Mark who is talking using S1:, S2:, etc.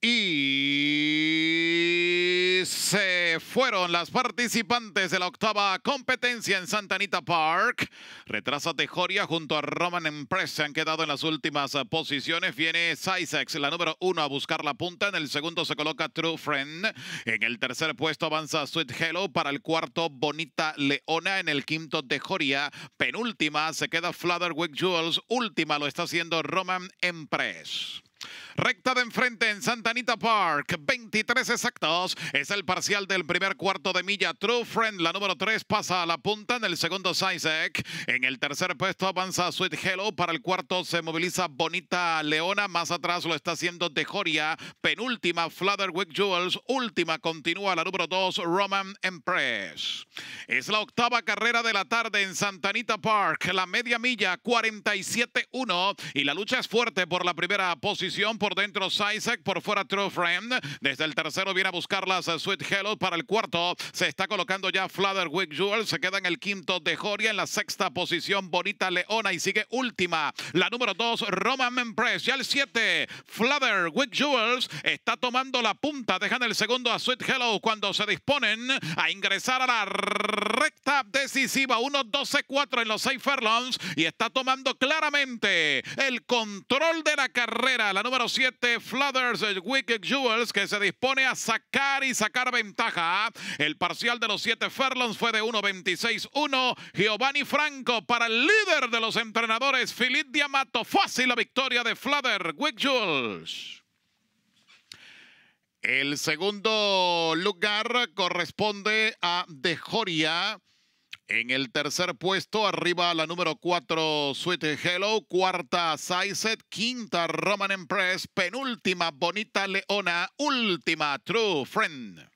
S1: Y se fueron las participantes de la octava competencia en Santa Anita Park. Retrasa Tejoria junto a Roman Empress. Se han quedado en las últimas posiciones. Viene Sysax, la número uno, a buscar la punta. En el segundo se coloca True Friend. En el tercer puesto avanza Sweet Hello. Para el cuarto, Bonita Leona. En el quinto, Tejoria. Penúltima se queda Flutterwick Jewels. Última lo está haciendo Roman Empress. Recta de enfrente en Santa Anita Park, 23 exactos. Es el parcial del primer cuarto de milla. True Friend, la número 3, pasa a la punta. En el segundo, Isaac. En el tercer puesto avanza Sweet Hello. Para el cuarto se moviliza Bonita Leona. Más atrás lo está haciendo Joria Penúltima, Flutterwick Jewels. Última, continúa la número 2, Roman Empress. Es la octava carrera de la tarde en Santa Anita Park. La media milla, 47-1. Y la lucha es fuerte por la primera posición por dentro Isaac, por fuera True Friend. Desde el tercero viene a buscarlas a eh, Sweet Hello para el cuarto. Se está colocando ya Flutterwick Jewel. Se queda en el quinto de Joria. En la sexta posición, Bonita Leona. Y sigue última. La número dos, Roman Empress. Ya el siete, Flutterwick Jewels. Está tomando la punta. Dejan el segundo a Sweet Hello cuando se disponen a ingresar a la recta decisiva. 1-12-4 en los seis furlongs. Y está tomando claramente el control de la carrera número 7, Flutters Wicked Jewels, que se dispone a sacar y sacar ventaja. El parcial de los 7 Ferlons fue de 26 1 Giovanni Franco para el líder de los entrenadores, Philip Diamato. Fácil la victoria de Flutter Wicked Jewels. El segundo lugar corresponde a De Joria. En el tercer puesto, arriba la número 4, Sweet Hello. Cuarta, Sizet. Quinta, Roman Empress. Penúltima, Bonita Leona. Última, True Friend.